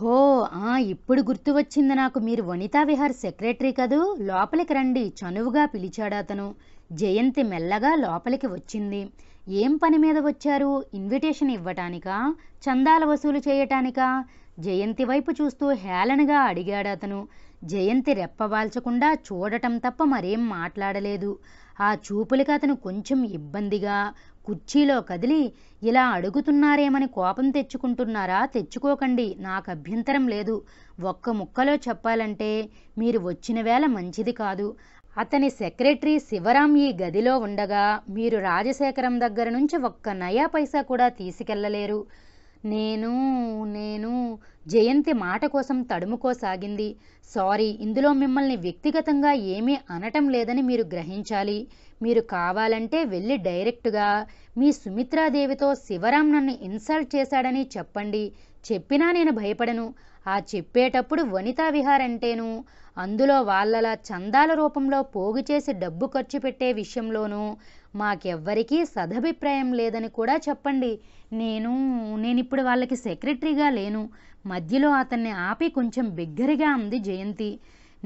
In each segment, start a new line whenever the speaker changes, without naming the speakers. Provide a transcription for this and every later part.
హో ఆ ఇప్పుడు గుర్తు వచ్చింది నాకు మీరు వనితా విహార్ సెక్రటరీ కదూ లోపలికి రండి చనువుగా పిలిచాడు అతను జయంతి మెల్లగా లోపలికి వచ్చింది ఏం పని మీద వచ్చారు ఇన్విటేషన్ ఇవ్వటానికా చందాల వసూలు చేయటానికా జయంతి వైపు చూస్తూ హేళనగా అడిగాడు అతను జయంతి రెప్పవాల్చకుండా చూడటం తప్ప మరేం మాట్లాడలేదు ఆ చూపులకు అతను కొంచెం ఇబ్బందిగా కుర్చీలో కదిలి ఇలా అడుగుతున్నారేమని కోపం తెచ్చుకుంటున్నారా తెచ్చుకోకండి నాకు అభ్యంతరం లేదు ఒక్క ముక్కలో చెప్పాలంటే మీరు వచ్చిన వేళ మంచిది కాదు అతని సెక్రటరీ శివరాం ఈ గదిలో ఉండగా మీరు రాజశేఖరం దగ్గర నుంచి ఒక్క నయా పైసా కూడా తీసుకెళ్లలేరు నేను నేను జయంతి మాట కోసం తడుముకోసాగింది సారీ ఇందులో మిమ్మల్ని వ్యక్తిగతంగా ఏమీ అనటం లేదని మీరు గ్రహించాలి మీరు కావాలంటే వెళ్ళి డైరెక్ట్గా మీ సుమిత్రాదేవితో శివరాం నన్ను ఇన్సల్ట్ చేశాడని చెప్పండి చెప్పినా నేను భయపడను ఆ చెప్పేటప్పుడు వనితా విహార్ అంటేను అందులో వాళ్ళలా చందాల రూపంలో పోగు చేసి డబ్బు ఖర్చు పెట్టే విషయంలోనూ మాకెవ్వరికీ సదభిప్రాయం లేదని కూడా చెప్పండి నేను నేను ఇప్పుడు వాళ్ళకి సెక్రటరీగా లేను మధ్యలో అతన్ని ఆపి కొంచెం బిగ్గరగా అంది జయంతి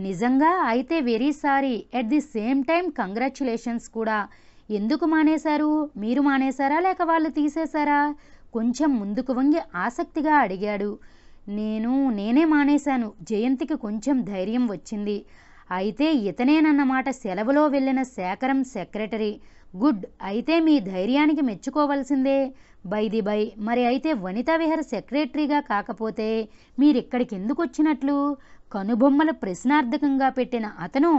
నిజంగా అయితే very sorry at the same time congratulations కూడా ఎందుకు మానేశారు మీరు మానేశారా లేక వాళ్ళు తీసేశారా కొంచెం ముందుకు వంగి ఆసక్తిగా అడిగాడు నేను నేనే మానేశాను జయంతికి కొంచెం ధైర్యం వచ్చింది అయితే ఇతనేనన్నమాట సెలవులో వెళ్ళిన శేఖరం సెక్రటరీ గుడ్ అయితే మీ ధైర్యానికి మెచ్చుకోవలసిందే బై ది బై మరి అయితే వనితా విహర్ సెక్రటరీగా కాకపోతే మీరిక్కడికి ఎందుకు వచ్చినట్లు కనుబొమ్మలు ప్రశ్నార్థకంగా పెట్టిన అతను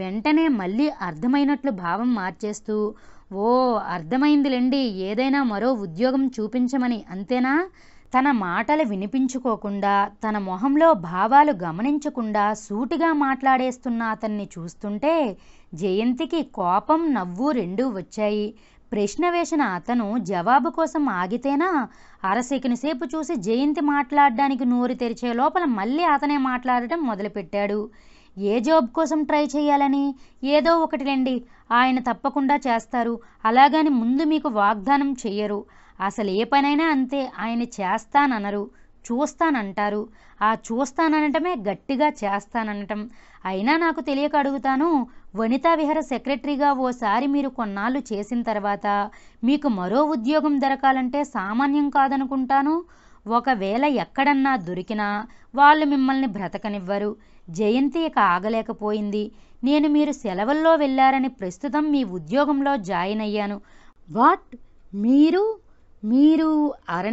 వెంటనే మళ్ళీ అర్థమైనట్లు భావం మార్చేస్తూ ఓ అర్థమైందిలేండి ఏదైనా మరో ఉద్యోగం చూపించమని అంతేనా తన మాటలు వినిపించుకోకుండా తన మొహంలో భావాలు గమనించకుండా సూటిగా మాట్లాడేస్తున్న అతన్ని చూస్తుంటే జయంతికి కోపం నవ్వు రెండూ వచ్చాయి ప్రశ్న వేసిన అతను జవాబు కోసం ఆగితేనా అరసేకునిసేపు సేపు చూసి జయంతి మాట్లాడడానికి నోరు తెరిచే లోపల మళ్ళీ అతనే మాట్లాడటం మొదలుపెట్టాడు ఏ జాబ్ కోసం ట్రై చేయాలని ఏదో ఒకటి రండి ఆయన తప్పకుండా చేస్తారు అలాగని ముందు మీకు వాగ్దానం చెయ్యరు అసలు ఏ పనైనా అంతే ఆయన చేస్తాననరు చూస్తానంటారు ఆ చూస్తాననటమే గట్టిగా చేస్తాననటం అయినా నాకు తెలియక అడుగుతాను వనితా విహార సెక్రటరీగా ఓసారి మీరు కొన్నాళ్ళు చేసిన తర్వాత మీకు మరో ఉద్యోగం దొరకాలంటే సామాన్యం కాదనుకుంటాను ఒకవేళ ఎక్కడన్నా దొరికినా వాళ్ళు మిమ్మల్ని బ్రతకనివ్వరు జయంతి ఇక ఆగలేకపోయింది నేను మీరు సెలవుల్లో వెళ్ళారని ప్రస్తుతం మీ ఉద్యోగంలో జాయిన్ అయ్యాను వాట్ మీరు మీరు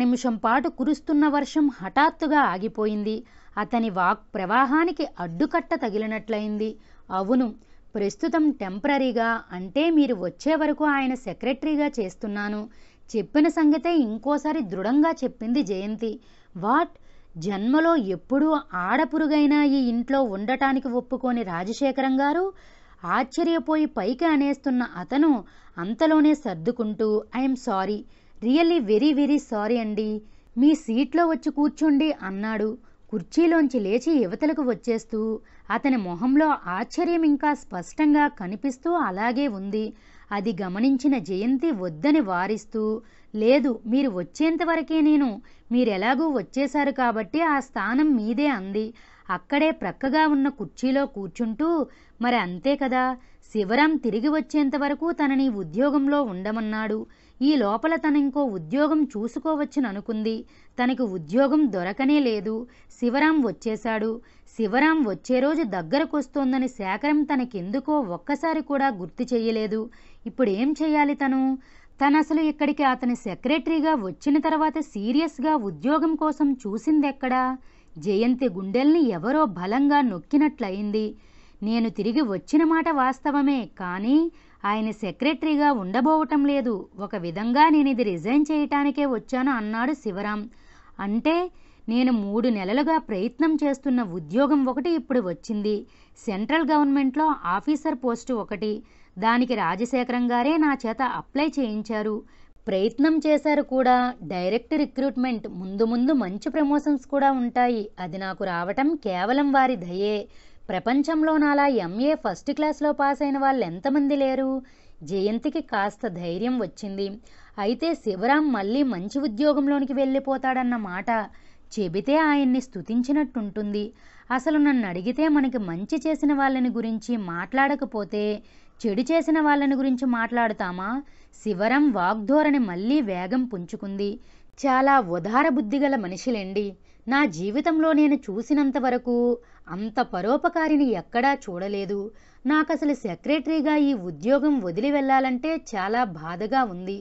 నిమిషం పాటు కురుస్తున్న వర్షం హఠాత్తుగా ఆగిపోయింది అతని వాక్ ప్రవాహానికి అడ్డుకట్ట తగిలినట్లయింది అవును ప్రస్తుతం టెంపరీగా అంటే మీరు వచ్చే వరకు ఆయన సెక్రటరీగా చేస్తున్నాను చెప్పిన సంగతే ఇంకోసారి దృఢంగా చెప్పింది జయంతి వాట్ జన్మలో ఎప్పుడూ ఆడపురుగైనా ఈ ఇంట్లో ఉండటానికి ఒప్పుకోని రాజశేఖరం గారు ఆశ్చర్యపోయి పైకి అనేస్తున్న అతను అంతలోనే సర్దుకుంటూ I'm sorry really very very sorry అండి మీ సీట్లో వచ్చి కూర్చోండి అన్నాడు కుర్చీలోంచి లేచి యువతలకు వచ్చేస్తూ అతని మొహంలో ఆశ్చర్యం ఇంకా స్పష్టంగా కనిపిస్తూ అలాగే ఉంది అది గమనించిన జయంతి వద్దని వారిస్తూ లేదు మీరు వచ్చేంతవరకే నేను మీరెలాగూ వచ్చేశారు కాబట్టి ఆ స్థానం మీదే అంది అక్కడే ప్రక్కగా ఉన్న కుర్చీలో కూర్చుంటూ మరి అంతే కదా శివరాం తిరిగి వచ్చేంత వరకు తనని ఉద్యోగంలో ఉండమన్నాడు ఈ లోపల తన ఇంకో ఉద్యోగం చూసుకోవచ్చుననుకుంది తనకు ఉద్యోగం దొరకనే లేదు శివరాం వచ్చేశాడు శివరాం వచ్చే రోజు దగ్గరకొస్తోందని శేఖరం తనకెందుకో ఒక్కసారి కూడా గుర్తు చేయలేదు ఇప్పుడు ఏం చేయాలి తను తను అసలు ఇక్కడికి అతని సెక్రటరీగా వచ్చిన తర్వాత సీరియస్గా ఉద్యోగం కోసం చూసిందెక్కడా జయంతి గుండెల్ని ఎవరో బలంగా నొక్కినట్లయింది నేను తిరిగి వచ్చిన మాట వాస్తవమే కానీ ఆయన సెక్రటరీగా ఉండబోవటం లేదు ఒక విధంగా నేను ఇది రిజైన్ చేయటానికే వచ్చాను అన్నాడు శివరాం అంటే నేను మూడు నెలలుగా ప్రయత్నం చేస్తున్న ఉద్యోగం ఒకటి ఇప్పుడు వచ్చింది సెంట్రల్ గవర్నమెంట్లో ఆఫీసర్ పోస్టు ఒకటి దానికి రాజశేఖరం గారే నా చేత అప్లై చేయించారు ప్రయత్నం చేశారు కూడా డైరెక్ట్ రిక్రూట్మెంట్ ముందు ముందు మంచి ప్రమోషన్స్ కూడా ఉంటాయి అది నాకు రావటం కేవలం వారి దయే ప్రపంచంలో నాలా ఎంఏ ఫస్ట్ క్లాస్లో పాస్ అయిన వాళ్ళు ఎంతమంది లేరు జయంతికి కాస్త ధైర్యం వచ్చింది అయితే శివరాం మళ్ళీ మంచి ఉద్యోగంలోనికి వెళ్ళిపోతాడన్న మాట చెబితే ఆయన్ని స్థుతించినట్టుంటుంది అసలు నన్ను అడిగితే మనకి మంచి చేసిన వాళ్ళని గురించి మాట్లాడకపోతే చెడు చేసిన వాళ్ళని గురించి మాట్లాడుతామా శివరం వాగ్ధోరణి మళ్ళీ వేగం పుంజుకుంది చాలా ఉదార బుద్ధిగల మనిషిలేండి నా జీవితంలో నేను చూసినంత వరకు అంత పరోపకారిని ఎక్కడా చూడలేదు నాకు అసలు సెక్రటరీగా ఈ ఉద్యోగం వదిలి వెళ్ళాలంటే చాలా బాధగా ఉంది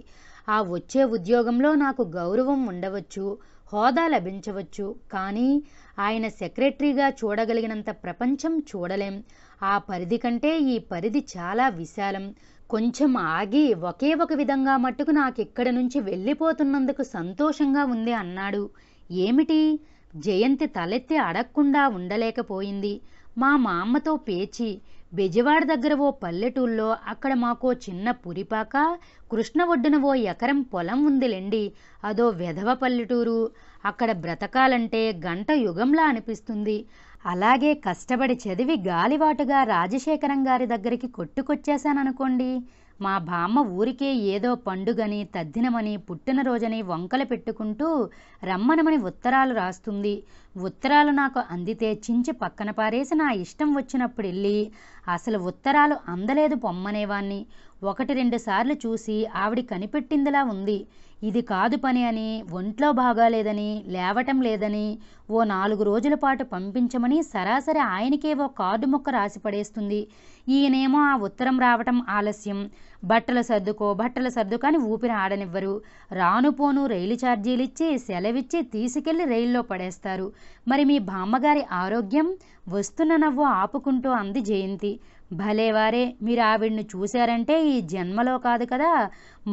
ఆ వచ్చే ఉద్యోగంలో నాకు గౌరవం ఉండవచ్చు హోదా లభించవచ్చు కానీ ఆయన సెక్రటరీగా చూడగలిగినంత ప్రపంచం చూడలేం ఆ పరిధి కంటే ఈ పరిధి చాలా విశాలం కొంచెం ఆగి ఒకే ఒక విధంగా మట్టుకు నాకిక్కడ నుంచి వెళ్ళిపోతున్నందుకు సంతోషంగా ఉంది అన్నాడు ఏమిటి జయంతి తలెత్తి అడగకుండా ఉండలేకపోయింది మా మామ్మతో పేచి బెజవాడ దగ్గర ఓ పల్లెటూళ్ళో అక్కడ మాకో చిన్న పురిపాక కృష్ణ ఒడ్డున ఓ ఎకరం పొలం ఉందిలేండి అదో వెధవ పల్లెటూరు అక్కడ బ్రతకాలంటే గంట యుగంలా అనిపిస్తుంది అలాగే కష్టపడి చదివి గాలివాటుగా రాజశేఖరం గారి దగ్గరికి కొట్టుకొచ్చేశాననుకోండి మా బామ్మ ఊరికే ఏదో పండుగని తద్దినమని పుట్టినరోజని వంకలు పెట్టుకుంటూ రమ్మనమని ఉత్తరాలు రాస్తుంది ఉత్తరాలు నాకు అందితే చించి పక్కన పారేసి నా ఇష్టం వచ్చినప్పుడు వెళ్ళి అసలు ఉత్తరాలు అందలేదు పొమ్మనేవాణ్ణి ఒకటి రెండు సార్లు చూసి ఆవిడ కనిపెట్టిందిలా ఉంది ఇది కాదు పని అని ఒంట్లో బాగాలేదని లేవటం లేదని ఓ నాలుగు రోజుల పాటు పంపించమని సరాసరి ఆయనకే ఓ కార్డు ముక్క రాసి పడేస్తుంది ఈయనేమో ఆ ఉత్తరం రావటం ఆలస్యం బట్టలు సర్దుకో బట్టలు సర్దుకో అని ఊపిరి ఆడనివ్వరు రాను పోను రైలు ఛార్జీలు ఇచ్చి సెలవిచ్చి తీసుకెళ్లి రైల్లో పడేస్తారు మరి మీ బామ్మగారి ఆరోగ్యం వస్తున్న నవ్వు ఆపుకుంటూ అంది జయంతి భలేవారే మీరు ఆవిడ్ని చూశారంటే ఈ జన్మలో కాదు కదా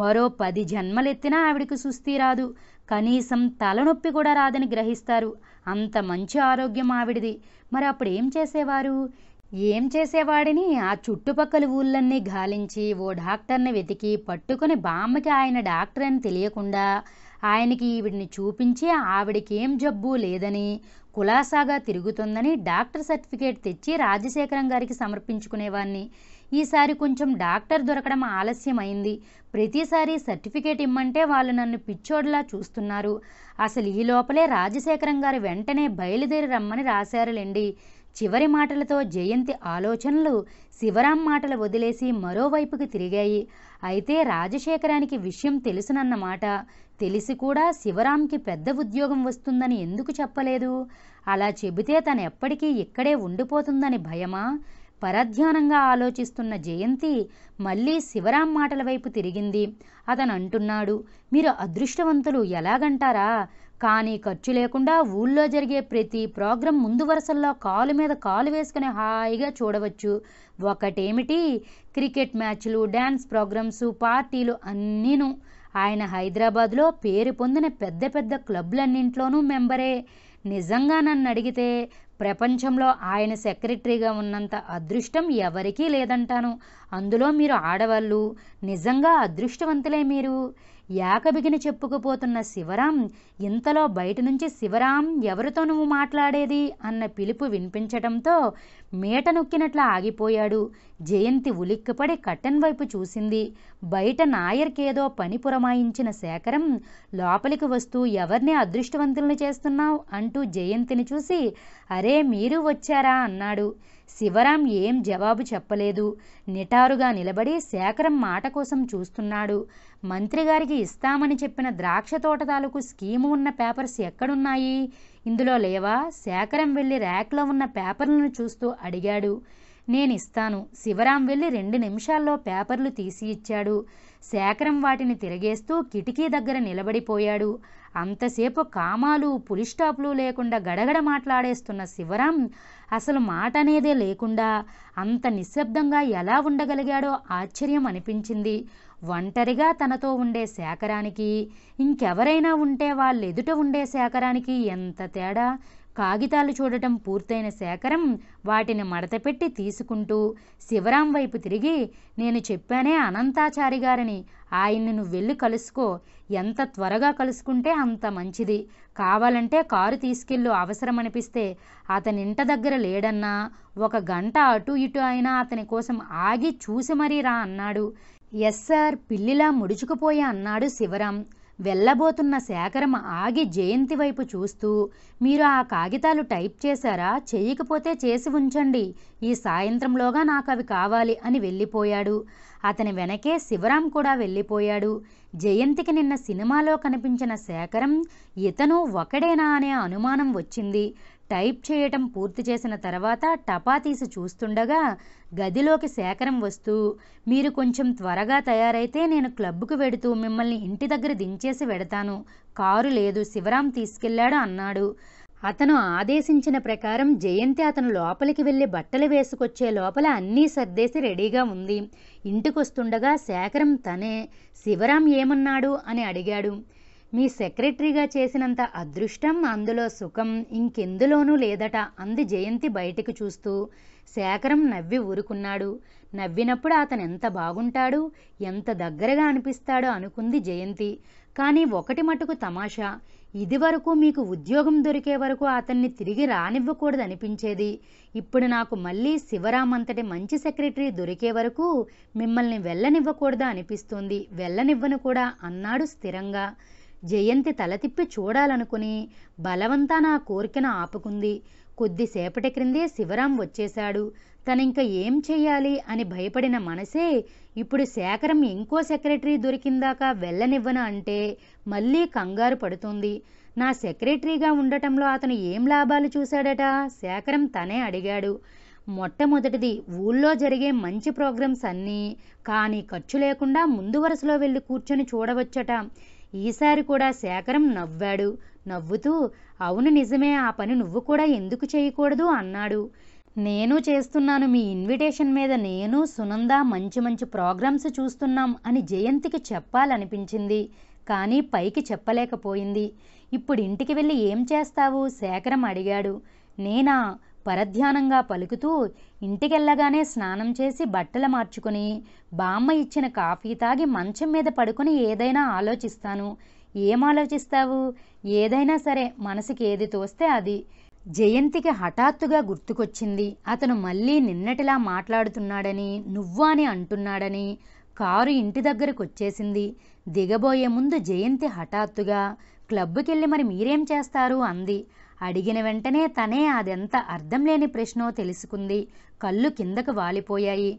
మరో పది జన్మలెత్తినా ఆవిడికి సుస్థి రాదు కనీసం తలనొప్పి కూడా రాదని గ్రహిస్తారు అంత మంచి ఆరోగ్యం ఆవిడిది మరి అప్పుడు ఏం చేసేవారు ఏం చేసేవాడిని ఆ చుట్టుపక్కల ఊళ్ళన్నీ గాలించి ఓ డాక్టర్ని వెతికి పట్టుకుని బామ్మకి ఆయన డాక్టర్ అని తెలియకుండా ఆయనకి ఈవిడిని చూపించి ఆవిడకేం జబ్బు లేదని కులాసాగా తిరుగుతుందని డాక్టర్ సర్టిఫికేట్ తెచ్చి రాజశేఖరం గారికి సమర్పించుకునేవాణ్ణి ఈసారి కొంచెం డాక్టర్ దొరకడం ఆలస్యమైంది ప్రతిసారి సర్టిఫికేట్ ఇమ్మంటే వాళ్ళు నన్ను పిచ్చోడ్లా చూస్తున్నారు అసలు ఈ లోపలే రాజశేఖరం గారు వెంటనే బయలుదేరి రమ్మని రాశారులేండి చివరి మాటలతో జయంతి ఆలోచనలు శివరాం మాటలు వదిలేసి మరోవైపుకి తిరిగాయి అయితే రాజశేఖరానికి విషయం తెలుసునన్నమాట తెలిసి కూడా శివరాంకి పెద్ద ఉద్యోగం వస్తుందని ఎందుకు చెప్పలేదు అలా చెబితే తను ఎప్పటికీ ఇక్కడే ఉండిపోతుందని భయమా పరధ్యానంగా ఆలోచిస్తున్న జయంతి మళ్ళీ శివరాం మాటల వైపు తిరిగింది అతను అంటున్నాడు మీరు అదృష్టవంతులు ఎలాగంటారా కానీ ఖర్చు లేకుండా ఊళ్ళో జరిగే ప్రతి ప్రోగ్రాం ముందు వరుసల్లో కాలు మీద కాలు వేసుకుని హాయిగా చూడవచ్చు ఒకటేమిటి క్రికెట్ మ్యాచ్లు డ్యాన్స్ ప్రోగ్రామ్స్ పార్టీలు అన్నీను ఆయన హైదరాబాద్లో పేరు పొందిన పెద్ద పెద్ద క్లబ్లన్నింట్లోనూ మెంబరే నిజంగా నన్ను అడిగితే ప్రపంచంలో ఆయన సెక్రటరీగా ఉన్నంత అదృష్టం ఎవరికీ లేదంటాను అందులో మీరు ఆడవాళ్ళు నిజంగా అదృష్టవంతులే మీరు ఏకబిగిన చెప్పుకుపోతున్న శివరాం ఇంతలో బయట నుంచి శివరాం ఎవరితో నువ్వు మాట్లాడేది అన్న పిలుపు వినిపించటంతో మేట నొక్కినట్లు ఆగిపోయాడు జయంతి ఉలిక్కిపడి కట్టెన్ వైపు చూసింది బయట నాయర్కేదో పని పురమాయించిన శేఖరం లోపలికి వస్తూ ఎవరిని అదృష్టవంతులను చేస్తున్నావు అంటూ జయంతిని చూసి అరే మీరు వచ్చారా అన్నాడు శివరాం ఏం జవాబు చెప్పలేదు నిటారుగా నిలబడి శేఖరం మాట కోసం చూస్తున్నాడు మంత్రిగారికి ఇస్తామని చెప్పిన ద్రాక్ష తోట తాలూకు స్కీము ఉన్న పేపర్స్ ఎక్కడున్నాయి ఇందులో లేవా శేఖరం వెళ్ళి ర్యాక్లో ఉన్న పేపర్లను చూస్తూ అడిగాడు నేనిస్తాను శివరాం వెళ్ళి రెండు నిమిషాల్లో పేపర్లు తీసి ఇచ్చాడు శేఖరం వాటిని తిరగేస్తూ కిటికీ దగ్గర నిలబడిపోయాడు అంతసేపు కామాలు పులిస్టాపులు లేకుండా గడగడ మాట్లాడేస్తున్న శివరాం అసలు మాట అనేదే లేకుండా అంత నిశ్శబ్దంగా ఎలా ఉండగలిగాడో ఆశ్చర్యం అనిపించింది ఒంటరిగా తనతో ఉండే సేకరానికి ఇంకెవరైనా ఉంటే వాళ్ళెదుట ఉండే సేకరానికి ఎంత తేడా కాగితాలు చూడటం పూర్తయిన శేఖరం వాటిని మడతపెట్టి తీసుకుంటూ శివరాం వైపు తిరిగి నేను చెప్పానే అనంతాచారి గారిని ఆయన్ని నువ్వు వెళ్ళి కలుసుకో ఎంత త్వరగా కలుసుకుంటే అంత మంచిది కావాలంటే కారు తీసుకెళ్ళు అవసరమనిపిస్తే అతనింట దగ్గర లేడన్నా ఒక గంట అటు ఇటు అయినా అతని కోసం ఆగి చూసి మరీ రా అన్నాడు ఎస్ సార్ పిల్లిలా ముడుచుకుపోయా అన్నాడు శివరాం వెళ్ళబోతున్న శేఖరం ఆగి జయంతి వైపు చూస్తూ మీరు ఆ కాగితాలు టైప్ చేశారా చేయకపోతే చేసి ఉంచండి ఈ సాయంత్రంలోగా నాకు అవి కావాలి అని వెళ్ళిపోయాడు అతని వెనకే శివరాం కూడా వెళ్ళిపోయాడు జయంతికి నిన్న సినిమాలో కనిపించిన శేఖరం ఇతను ఒకడేనా అనే అనుమానం వచ్చింది టైప్ చేయటం పూర్తి చేసిన తర్వాత టపా తీసి చూస్తుండగా గదిలోకి శేఖరం వస్తూ మీరు కొంచెం త్వరగా తయారైతే నేను క్లబ్కు వెడుతూ మిమ్మల్ని ఇంటి దగ్గర దించేసి వెడతాను కారు లేదు శివరాం తీసుకెళ్లాడు అన్నాడు అతను ఆదేశించిన ప్రకారం జయంతి అతను లోపలికి వెళ్ళి బట్టలు వేసుకొచ్చే లోపల అన్నీ సర్దేసి రెడీగా ఉంది ఇంటికొస్తుండగా శేఖరం తనే శివరాం ఏమన్నాడు అని అడిగాడు మీ సెక్రటరీగా చేసినంత అదృష్టం అందులో సుఖం ఇంకెందులోనూ లేదట అంది జయంతి బయటకు చూస్తూ శేఖరం నవ్వి ఊరుకున్నాడు నవ్వినప్పుడు అతను ఎంత బాగుంటాడు ఎంత దగ్గరగా అనిపిస్తాడో అనుకుంది జయంతి కానీ ఒకటి మటుకు తమాషా ఇదివరకు మీకు ఉద్యోగం దొరికే వరకు అతన్ని తిరిగి రానివ్వకూడదనిపించేది ఇప్పుడు నాకు మళ్ళీ శివరామ్ అంతటి మంచి సెక్రటరీ దొరికే వరకు మిమ్మల్ని వెళ్ళనివ్వకూడదు అనిపిస్తుంది వెళ్ళనివ్వను కూడా అన్నాడు స్థిరంగా జయంతి తల తిప్పి చూడాలనుకుని బలవంతా నా కోరికను ఆపుకుంది కొద్దిసేపటి క్రిందే శివరాం వచ్చేశాడు తనింక ఏం చెయ్యాలి అని భయపడిన మనసే ఇప్పుడు శేఖరం ఇంకో సెక్రటరీ దొరికిందాకా వెళ్ళనివ్వన అంటే మళ్ళీ కంగారు పడుతుంది నా సెక్రటరీగా ఉండటంలో అతను ఏం లాభాలు చూశాడట శేఖరం తనే అడిగాడు మొట్టమొదటిది ఊళ్ళో జరిగే మంచి ప్రోగ్రామ్స్ అన్నీ కానీ ఖర్చు లేకుండా ముందు వరుసలో వెళ్ళి కూర్చొని చూడవచ్చట ఈసారి కూడా శేఖరం నవ్వాడు నవ్వుతూ అవును నిజమే ఆ పని నువ్వు కూడా ఎందుకు చేయకూడదు అన్నాడు నేను చేస్తున్నాను మీ ఇన్విటేషన్ మీద నేను సునంద మంచి మంచి ప్రోగ్రామ్స్ చూస్తున్నాం అని జయంతికి చెప్పాలనిపించింది కానీ పైకి చెప్పలేకపోయింది ఇప్పుడు ఇంటికి వెళ్ళి ఏం చేస్తావు శేఖరం అడిగాడు నేనా పరధ్యానంగా పలుకుతూ ఇంటికెళ్ళగానే స్నానం చేసి బట్టలు మార్చుకుని బామ్మ ఇచ్చిన కాఫీ తాగి మంచం మీద పడుకుని ఏదైనా ఆలోచిస్తాను ఏం ఆలోచిస్తావు ఏదైనా సరే మనసుకి ఏది తోస్తే అది జయంతికి హఠాత్తుగా గుర్తుకొచ్చింది అతను మళ్ళీ నిన్నటిలా మాట్లాడుతున్నాడని నువ్వా అని అంటున్నాడని కారు ఇంటి దగ్గరకు వచ్చేసింది దిగబోయే ముందు జయంతి హఠాత్తుగా క్లబ్కెళ్ళి మరి మీరేం చేస్తారు అంది అడిగిన వెంటనే తనే అదెంత అర్థం లేని ప్రశ్నో తెలుసుకుంది కళ్ళు కిందకు వాలిపోయాయి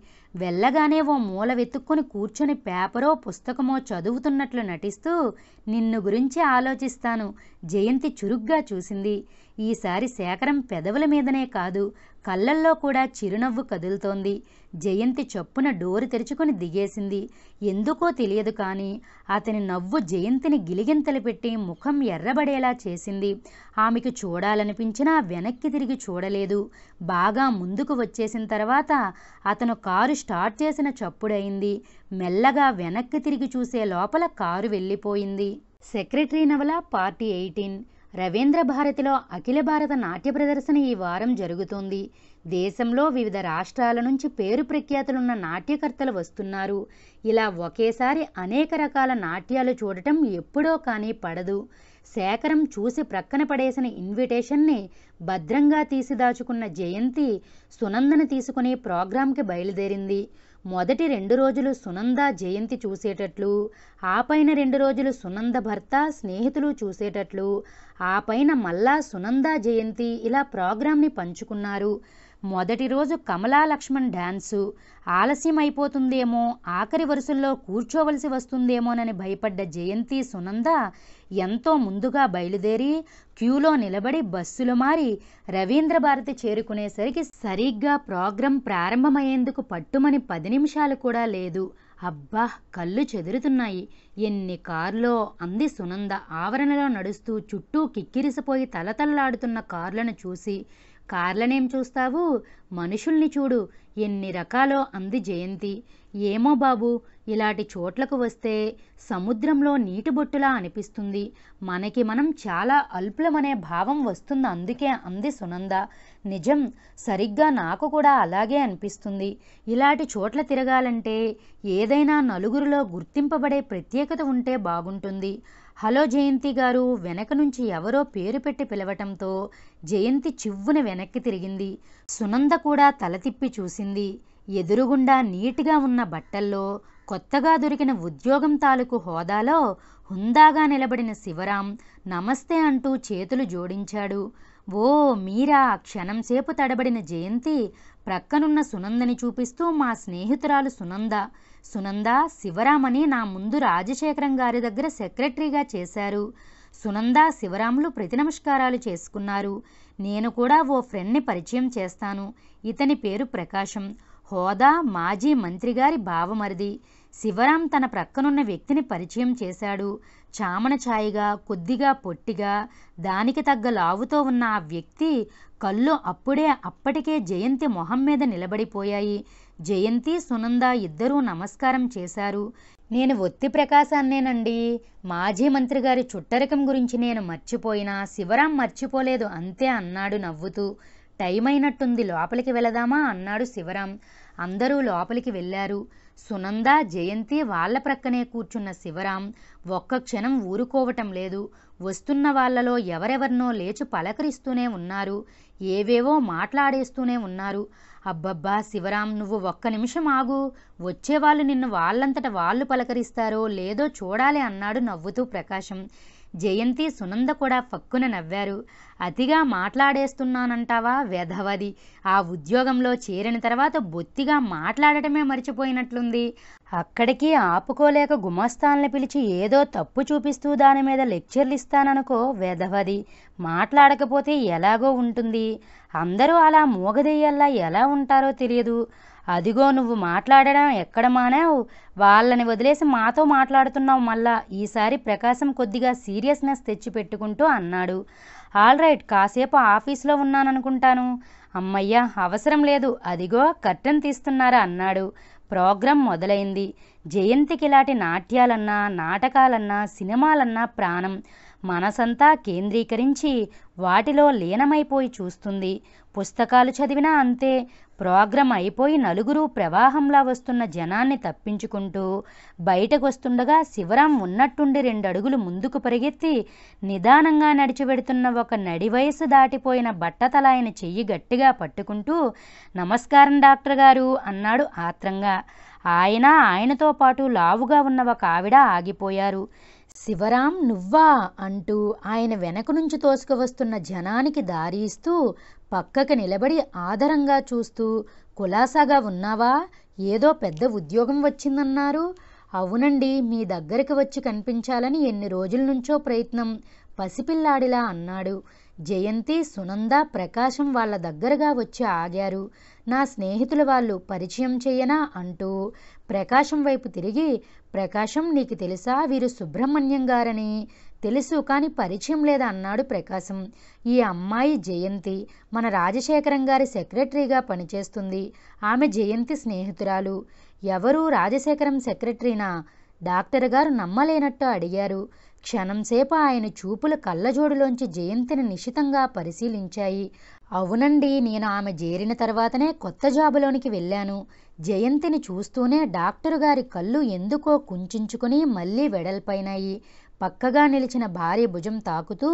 వెళ్ళగానే ఓ మూల వెతుక్కొని కూర్చొని పేపరో పుస్తకమో చదువుతున్నట్లు నటిస్తూ నిన్ను గురించి ఆలోచిస్తాను జయంతి చురుగ్గా చూసింది ఈసారి శేఖరం పెదవుల మీదనే కాదు కళ్ళల్లో కూడా చిరునవ్వు కదులుతోంది జయంతి చొప్పున డోరు తెరుచుకొని దిగేసింది ఎందుకో తెలియదు కానీ అతని నవ్వు జయంతిని గిలిగింతలు పెట్టి ముఖం ఎర్రబడేలా చేసింది ఆమెకు చూడాలనిపించినా వెనక్కి తిరిగి చూడలేదు బాగా ముందుకు వచ్చేసిన తర్వాత అతను కారు స్టార్ట్ చేసిన చప్పుడైంది మెల్లగా వెనక్కి తిరిగి చూసే లోపల కారు వెళ్ళిపోయింది సెక్రటరీ నవల పార్టీ ఎయిటీన్ రవీంద్ర భారతిలో అఖిల భారత నాట్య ప్రదర్శన ఈ వారం జరుగుతోంది దేశంలో వివిధ రాష్ట్రాల నుంచి పేరు ప్రఖ్యాతులున్న నాట్యకర్తలు వస్తున్నారు ఇలా ఒకేసారి అనేక రకాల నాట్యాలు చూడటం ఎప్పుడో కానీ పడదు శేఖరం చూసి ప్రక్కన పడేసిన ఇన్విటేషన్ని భద్రంగా తీసిదాచుకున్న జయంతి సునందన తీసుకుని ప్రోగ్రాంకి బయలుదేరింది మొదటి రెండు రోజులు సునంద జయంతి చూసేటట్లు ఆ పైన రెండు రోజులు సునంద భర్త స్నేహితులు చూసేటట్లు ఆ పైన మళ్ళా సునంద జయంతి ఇలా ప్రోగ్రాంని పంచుకున్నారు మొదటి రోజు కమలా లక్ష్మణ్ డాన్సు ఆలస్యం అయిపోతుందేమో ఆఖరి వరుసల్లో కూర్చోవలసి వస్తుందేమోనని భయపడ్డ జయంతి సునంద ఎంతో ముందుగా బయలుదేరి క్యూలో నిలబడి బస్సులు మారి రవీంద్ర భారతి చేరుకునేసరికి సరిగ్గా ప్రోగ్రాం ప్రారంభమయ్యేందుకు పట్టుమని పది నిమిషాలు కూడా లేదు అబ్బా కళ్ళు చెదురుతున్నాయి ఎన్ని కార్లో అంది సునంద ఆవరణలో నడుస్తూ చుట్టూ కిక్కిరిసిపోయి తలతల్లాడుతున్న కార్లను చూసి కార్లనేం చూస్తావు మనుషుల్ని చూడు ఎన్ని రకాలో అంది జయంతి ఏమో బాబు ఇలాంటి చోట్లకు వస్తే సముద్రంలో నీటి బొట్టులా అనిపిస్తుంది మనకి మనం చాలా అల్పులమనే భావం వస్తుంది అందుకే అంది సునంద నిజం సరిగ్గా నాకు కూడా అలాగే అనిపిస్తుంది ఇలాంటి చోట్ల తిరగాలంటే ఏదైనా నలుగురిలో గుర్తింపబడే ప్రత్యేకత ఉంటే బాగుంటుంది హలో జయంతి గారు వెనక నుంచి ఎవరో పేరు పెట్టి పిలవటంతో జయంతి చివ్వున వెనక్కి తిరిగింది సునంద కూడా తల తిప్పి చూసింది ఎదురుగుండా నీట్గా ఉన్న బట్టల్లో కొత్తగా దొరికిన ఉద్యోగం తాలూకు హోదాలో హుందాగా నిలబడిన శివరాం నమస్తే అంటూ చేతులు జోడించాడు ఓ మీరా క్షణంసేపు తడబడిన జయంతి ప్రక్కనున్న సునందని చూపిస్తూ మా స్నేహితురాలు సునంద సునంద శివరామని నా ముందు రాజశేఖరం గారి దగ్గర సెక్రటరీగా చేశారు సునంద శివరాములు ప్రతి నమస్కారాలు చేసుకున్నారు నేను కూడా ఓ ఫ్రెండ్ని పరిచయం చేస్తాను ఇతని పేరు ప్రకాశం హోదా మాజీ మంత్రిగారి బావమరిది శివరాం తన ప్రక్కనున్న వ్యక్తిని పరిచయం చేశాడు చామన ఛాయిగా కొద్దిగా పొట్టిగా దానికి తగ్గ లావుతో ఉన్న ఆ వ్యక్తి కళ్ళు అప్పుడే అప్పటికే జయంతి మొహం మీద నిలబడిపోయాయి జయంతి సునంద ఇద్దరూ నమస్కారం చేశారు నేను ఒత్తి ప్రకాశాన్నేనండి మాజీ మంత్రి గారి చుట్టరికం గురించి నేను మర్చిపోయినా శివరాం మర్చిపోలేదు అంతే అన్నాడు నవ్వుతూ టైం అయినట్టుంది లోపలికి వెళదామా అన్నాడు శివరాం అందరూ లోపలికి వెళ్ళారు సునంద జయంతి వాళ్ల ప్రక్కనే కూర్చున్న శివరాం ఒక్క క్షణం ఊరుకోవటం లేదు వస్తున్న వాళ్లలో ఎవరెవరినో లేచి పలకరిస్తూనే ఉన్నారు ఏవేవో మాట్లాడేస్తూనే ఉన్నారు అబ్బబ్బా శివరాం నువ్వు ఒక్క నిమిషం ఆగు వచ్చేవాళ్ళు నిన్ను వాళ్ళంతట వాళ్ళు పలకరిస్తారో లేదో చూడాలి అన్నాడు నవ్వుతూ ప్రకాశం జయంతి సునంద కూడా ఫక్కున నవ్వారు అతిగా మాట్లాడేస్తున్నానంటావా వెధవది ఆ ఉద్యోగంలో చేరిన తర్వాత బొత్తిగా మాట్లాడటమే మర్చిపోయినట్లుంది అక్కడికి ఆపుకోలేక గుమస్తాన్లు పిలిచి ఏదో తప్పు చూపిస్తూ దాని మీద లెక్చర్లు ఇస్తాననుకో వెధవది మాట్లాడకపోతే ఎలాగో ఉంటుంది అందరూ అలా మూగదెయ్యల్లా ఎలా ఉంటారో తెలియదు అదిగో నువ్వు మాట్లాడడం ఎక్కడ మానావు వాళ్ళని వదిలేసి మాతో మాట్లాడుతున్నావు మళ్ళా ఈసారి ప్రకాశం కొద్దిగా సీరియస్నెస్ తెచ్చిపెట్టుకుంటూ అన్నాడు ఆల్ రైట్ కాసేపు ఆఫీస్లో ఉన్నాననుకుంటాను అమ్మయ్య అవసరం లేదు అదిగో కర్టెన్ తీస్తున్నారా అన్నాడు ప్రోగ్రాం మొదలైంది జయంతికి ఇలాంటి నాట్యాలన్నా నాటకాలన్నా సినిమాలన్నా ప్రాణం మనసంతా కేంద్రీకరించి వాటిలో లీనమైపోయి చూస్తుంది పుస్తకాలు చదివినా అంతే ప్రోగ్రామ్ అయిపోయి నలుగురు ప్రవాహంలా వస్తున్న జనాన్ని తప్పించుకుంటూ బయటకొస్తుండగా శివరాం ఉన్నట్టుండి రెండడుగులు ముందుకు పరిగెత్తి నిదానంగా నడిచి ఒక నడి వయసు దాటిపోయిన బట్టతలాయన చెయ్యి గట్టిగా పట్టుకుంటూ నమస్కారం డాక్టర్ గారు అన్నాడు ఆత్రంగా ఆయన ఆయనతో పాటు లావుగా ఉన్న ఒక ఆవిడ ఆగిపోయారు శివరాం నువ్వా అంటూ ఆయన వెనక నుంచి తోసుకువస్తున్న జనానికి దారి ఇస్తూ పక్కకి నిలబడి ఆదరంగా చూస్తూ కులాసాగా ఉన్నావా ఏదో పెద్ద ఉద్యోగం వచ్చిందన్నారు అవునండి మీ దగ్గరికి వచ్చి కనిపించాలని ఎన్ని రోజుల నుంచో ప్రయత్నం పసిపిల్లాడిలా అన్నాడు జయంతి సునంద ప్రకాశం వాళ్ళ దగ్గరగా వచ్చి ఆగారు నా స్నేహితుల వాళ్ళు పరిచయం చేయనా అంటూ ప్రకాశం వైపు తిరిగి ప్రకాశం నీకు తెలుసా వీరు సుబ్రహ్మణ్యం గారని తెలుసు కానీ పరిచయం లేదా అన్నాడు ప్రకాశం ఈ అమ్మాయి జయంతి మన రాజశేఖరం గారి సెక్రటరీగా పనిచేస్తుంది ఆమె జయంతి స్నేహితురాలు ఎవరు రాజశేఖరం సెక్రటరీనా డాక్టర్ గారు నమ్మలేనట్టు అడిగారు క్షణంసేపు ఆయన చూపులు కళ్ళజోడులోంచి జయంతిని నిశితంగా పరిశీలించాయి అవునండి నేను ఆమె చేరిన తర్వాతనే కొత్త జాబులోనికి వెళ్ళాను జయంతిని చూస్తూనే డాక్టరు గారి కళ్ళు ఎందుకో కుంచుకుని మళ్ళీ వెడల్పైనాయి పక్కగా నిలిచిన భార్య భుజం తాకుతూ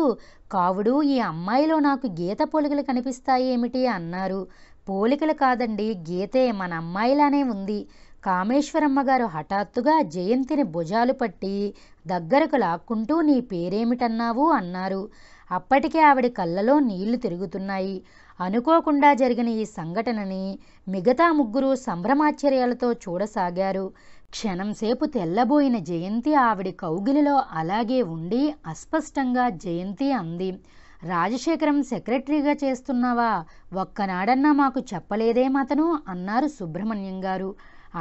కావుడు ఈ అమ్మాయిలో నాకు గీత పోలికలు కనిపిస్తాయేమిటి అన్నారు పోలికలు కాదండి గీతే మన అమ్మాయిలానే ఉంది కామేశ్వరమ్మ గారు హఠాత్తుగా జయంతిని భుజాలు పట్టి దగ్గరకు లాక్కుంటూ నీ పేరేమిటన్నావు అన్నారు అప్పటికే ఆవిడ కళ్ళలో నీళ్లు తిరుగుతున్నాయి అనుకోకుండా జరిగిన ఈ సంఘటనని మిగతా ముగ్గురు సంభ్రమాశ్చర్యాలతో చూడసాగారు క్షణంసేపు తెల్లబోయిన జయంతి ఆవిడ కౌగిలిలో అలాగే ఉండి అస్పష్టంగా జయంతి అంది రాజశేఖరం సెక్రటరీగా చేస్తున్నావా ఒక్కనాడన్నా మాకు చెప్పలేదేమతను అన్నారు సుబ్రహ్మణ్యం గారు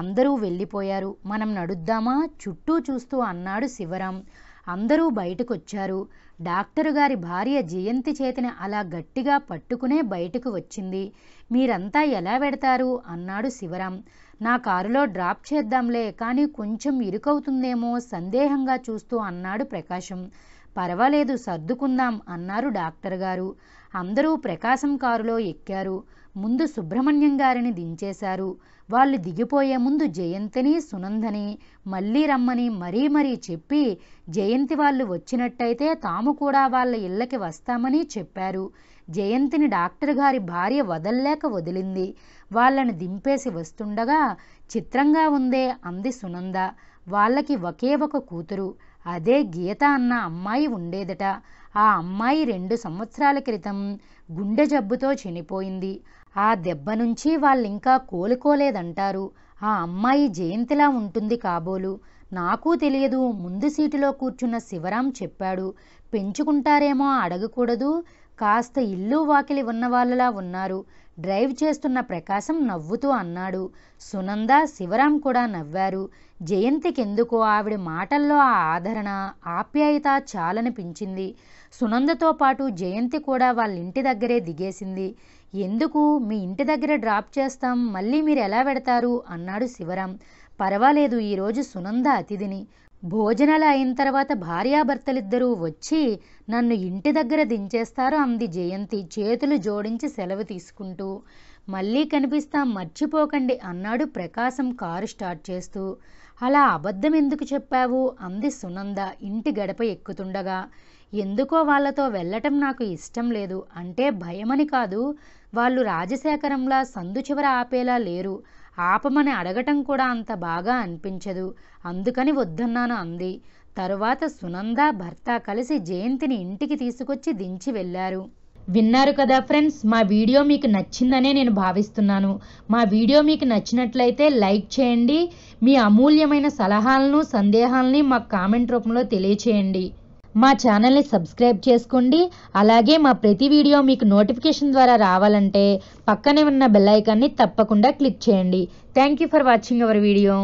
అందరూ వెళ్ళిపోయారు మనం నడుద్దామా చుట్టూ చూస్తూ అన్నాడు శివరాం అందరూ బయటకొచ్చారు డాక్టరు గారి భార్య జయంతి చేతిని అలా గట్టిగా పట్టుకునే బయటకు వచ్చింది మీరంతా ఎలా పెడతారు అన్నాడు శివరాం నా కారులో డ్రాప్ చేద్దాంలే కానీ కొంచెం ఇరుకవుతుందేమో సందేహంగా చూస్తూ అన్నాడు ప్రకాశం పర్వాలేదు సర్దుకుందాం అన్నారు డాక్టర్ గారు అందరూ ప్రకాశం కారులో ఎక్కారు ముందు సుబ్రహ్మణ్యం గారిని దించేశారు వాళ్ళు దిగిపోయే ముందు జయంతిని సునందని మళ్ళీ రమ్మని మరీ మరీ చెప్పి జయంతి వాళ్ళు వచ్చినట్టయితే తాము కూడా వాళ్ళ ఇళ్ళకి వస్తామని చెప్పారు జయంతిని డాక్టర్ గారి భార్య వదల్లేక వదిలింది వాళ్ళని దింపేసి వస్తుండగా చిత్రంగా ఉందే అంది సునంద వాళ్ళకి ఒకే ఒక కూతురు అదే గీత అన్న అమ్మాయి ఉండేదట ఆ అమ్మాయి రెండు సంవత్సరాల క్రితం గుండె జబ్బుతో చనిపోయింది ఆ దెబ్బ నుంచి వాళ్ళింకా కోలుకోలేదంటారు ఆ అమ్మాయి జయంతిలా ఉంటుంది కాబోలు నాకు తెలియదు ముందు సీటులో కూర్చున్న శివరాం చెప్పాడు పెంచుకుంటారేమో అడగకూడదు కాస్త ఇల్లు వాకిలి ఉన్నవాళ్ళలా ఉన్నారు డ్రైవ్ చేస్తున్న ప్రకాశం నవ్వుతూ అన్నాడు సునంద శివరాం కూడా నవ్వారు జయంతికెందుకో ఆవిడ మాటల్లో ఆ ఆదరణ ఆప్యాయత చాలనిపించింది సునందతో పాటు జయంతి కూడా వాళ్ళ ఇంటి దగ్గరే దిగేసింది ఎందుకు మీ ఇంటి దగ్గర డ్రాప్ చేస్తాం మళ్ళీ మీరు ఎలా పెడతారు అన్నాడు శివరాం పర్వాలేదు ఈరోజు సునంద అతిథిని భోజనాలు అయిన తర్వాత భార్యాభర్తలిద్దరూ వచ్చి నన్ను ఇంటి దగ్గర దించేస్తారు అంది జయంతి చేతులు జోడించి సెలవు తీసుకుంటూ మళ్ళీ కనిపిస్తాం మర్చిపోకండి అన్నాడు ప్రకాశం కారు స్టార్ట్ చేస్తూ అలా అబద్ధం ఎందుకు చెప్పావు అంది సునంద ఇంటి గడప ఎక్కుతుండగా ఎందుకో వాళ్ళతో వెళ్ళటం నాకు ఇష్టం లేదు అంటే భయమని కాదు వాళ్ళు రాజశేఖరంలా సందు చివర ఆపేలా లేరు ఆపమని అడగటం కూడా అంత బాగా అనిపించదు అందుకని వద్దన్నాను అంది తరువాత సునంద భర్త కలిసి జయంతిని ఇంటికి తీసుకొచ్చి దించి వెళ్ళారు విన్నారు కదా ఫ్రెండ్స్ మా వీడియో మీకు నచ్చిందనే నేను భావిస్తున్నాను మా వీడియో మీకు నచ్చినట్లయితే లైక్ చేయండి మీ అమూల్యమైన సలహాలను సందేహాలని మాకు కామెంట్ రూపంలో తెలియచేయండి మా ఛానల్ని సబ్స్క్రైబ్ చేసుకోండి అలాగే మా ప్రతి వీడియో మీకు నోటిఫికేషన్ ద్వారా రావాలంటే పక్కనే ఉన్న బెల్ ఐకాన్ని తప్పకుండా క్లిక్ చేయండి thank you for watching our video